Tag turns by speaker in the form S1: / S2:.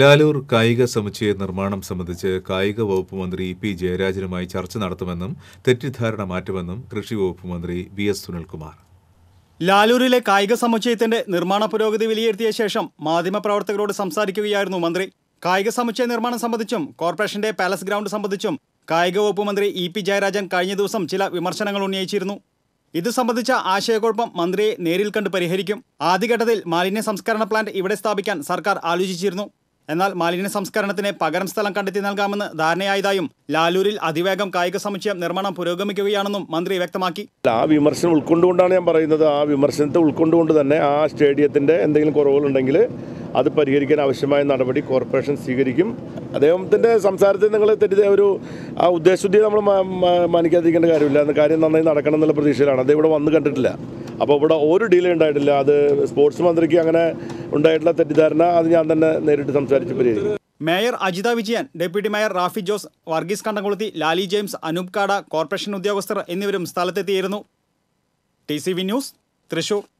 S1: ലാലൂർ കായിക സമുച്ചയ നിർമ്മാണം സംബന്ധിച്ച് കായിക വകുപ്പ് മന്ത്രി പി ജയരാജനുമായി ചർച്ച നടത്തുമെന്നും തെറ്റിദ്ധാരണ മാറ്റുമെന്നും കൃഷി വകുപ്പ് മന്ത്രി വി എസ് സുനിൽകുമാർ
S2: ലാലൂരിലെ കായിക സമുച്ചയത്തിന്റെ നിർമ്മാണ പുരോഗതി വിലയിരുത്തിയ ശേഷം മാധ്യമപ്രവർത്തകരോട് സംസാരിക്കുകയായിരുന്നു മന്ത്രി കായിക സമുച്ചയ നിർമ്മാണം സംബന്ധിച്ചും കോർപ്പറേഷന്റെ പാലസ് ഗ്രൗണ്ട് സംബന്ധിച്ചും കായിക വകുപ്പ് മന്ത്രി ഇ പി ജയരാജൻ കഴിഞ്ഞ ദിവസം ചില വിമർശനങ്ങൾ ഉന്നയിച്ചിരുന്നു ഇത് സംബന്ധിച്ച ആശയക്കുഴപ്പം മന്ത്രിയെ നേരിൽ കണ്ട് പരിഹരിക്കും ആദ്യഘട്ടത്തിൽ മാലിന്യ സംസ്കരണ പ്ലാന്റ് ഇവിടെ സ്ഥാപിക്കാൻ സർക്കാർ ആലോചിച്ചിരുന്നു എന്നാൽ മാലിന്യ സംസ്കരണത്തിന് പകരം സ്ഥലം കണ്ടെത്തി നൽകാമെന്ന് ധാരണയായതായും ലാലൂരിൽ അതിവേഗം കായിക സമുച്ചയം നിർമ്മാണം പുരോഗമിക്കുകയാണെന്നും മന്ത്രി വ്യക്തമാക്കി
S3: ആ വിമർശനം ഉൾക്കൊണ്ടുകൊണ്ടാണ് ഞാൻ പറയുന്നത് ആ വിമർശനത്തെ ഉൾക്കൊണ്ടുകൊണ്ട് തന്നെ ആ സ്റ്റേഡിയത്തിന്റെ എന്തെങ്കിലും കുറവുകളുണ്ടെങ്കിൽ അത് പരിഹരിക്കാൻ ആവശ്യമായ നടപടി കോർപ്പറേഷൻ സ്വീകരിക്കും അദ്ദേഹത്തിൻ്റെ സംസാരത്തിൽ നിങ്ങൾ തെറ്റിദ്ധ ഒരു ആ ഉദ്ദേശശുദ്ധി നമ്മൾ മാനിക്കാതിരിക്കേണ്ട കാര്യമില്ല കാര്യം നന്നായി നടക്കണം എന്നുള്ള പ്രതീക്ഷയിലാണ് അത് ഇവിടെ വന്ന് കണ്ടിട്ടില്ല അപ്പോൾ ഇവിടെ ഒരു ഡീലേ ഉണ്ടായിട്ടില്ല അത് സ്പോർട്സ് മന്ത്രിക്ക് അങ്ങനെ ഉണ്ടായിട്ടുള്ള തെറ്റിദ്ധാരണ അത് ഞാൻ തന്നെ നേരിട്ട് സംസാരിച്ച് പരിഹരിക്കും
S2: mayor Ajitha Vijayan deputy mayor Rafi Jose Varghese Kandamkulathy Lali James Anoop Kada corporation ഉദ്യോഗസ്ഥർ എന്നിവരും സ്ഥലത്തെത്തിയിരുന്നു T C V news Thrissur